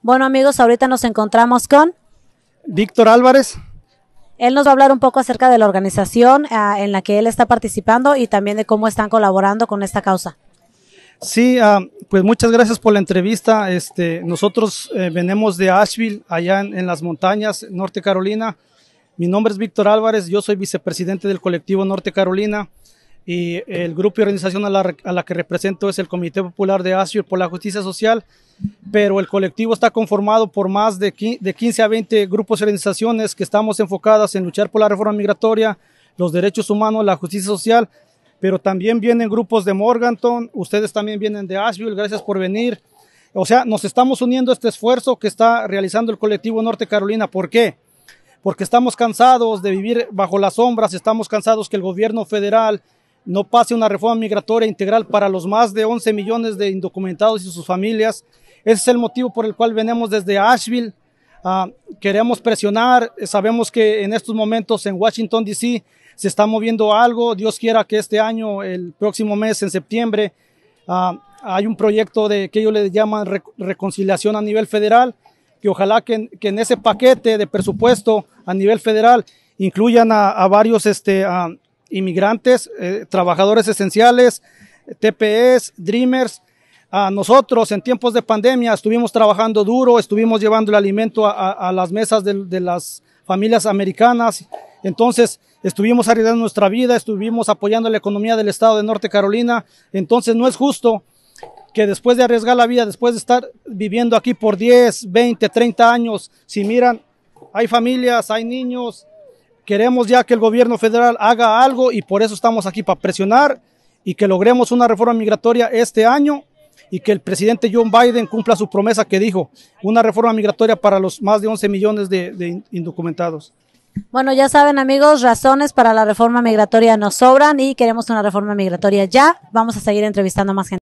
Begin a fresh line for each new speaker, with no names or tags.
Bueno amigos, ahorita nos encontramos con Víctor Álvarez. Él nos va a hablar un poco acerca de la organización ah, en la que él está participando y también de cómo están colaborando con esta causa.
Sí, ah, pues muchas gracias por la entrevista. Este, nosotros eh, venimos de Asheville, allá en, en, las montañas, Norte Carolina. Mi nombre es Víctor Álvarez, yo soy vicepresidente del colectivo Norte Carolina y el grupo y organización a la, que represento es el Comité Popular de ASIUR por la Justicia Social, pero el colectivo está conformado por más de, de 15 a 20 grupos y organizaciones que estamos enfocadas en luchar por la reforma migratoria, los derechos humanos, la justicia social, pero también vienen grupos de Morganton, ustedes también vienen de Asheville, gracias por venir. O sea, nos estamos uniendo a este esfuerzo que está realizando el colectivo Norte Carolina. ¿Por qué? Porque estamos cansados de vivir bajo las sombras, estamos cansados que el gobierno federal no pase una reforma migratoria integral para los más de 11 millones de indocumentados y sus familias. Ese es el motivo por el cual venimos desde Asheville. Ah, queremos presionar, sabemos que en estos momentos en Washington, D.C. se está moviendo algo. Dios quiera que este año, el próximo mes, en septiembre, ah, hay un proyecto de que ellos le llaman reconciliación a nivel federal, que ojalá que, en ese paquete de presupuesto a nivel federal incluyan a, varios este, ah, inmigrantes, eh, trabajadores esenciales, TPS, Dreamers. A nosotros en tiempos de pandemia estuvimos trabajando duro, estuvimos llevando el alimento a, las mesas de, de las familias americanas. Entonces, estuvimos arriesgando nuestra vida, estuvimos apoyando la economía del estado de Norte Carolina. Entonces, no es justo que después de arriesgar la vida, después de estar viviendo aquí por 10, 20, 30 años, si miran, hay familias, hay niños, Queremos ya que el gobierno federal haga algo y por eso estamos aquí para presionar y que logremos una reforma migratoria este año y que el presidente John Biden cumpla su promesa que dijo, una reforma migratoria para los más de 11 millones de, indocumentados.
Bueno, ya saben amigos, razones para la reforma migratoria nos sobran y queremos una reforma migratoria ya.
Vamos a seguir entrevistando a más gente.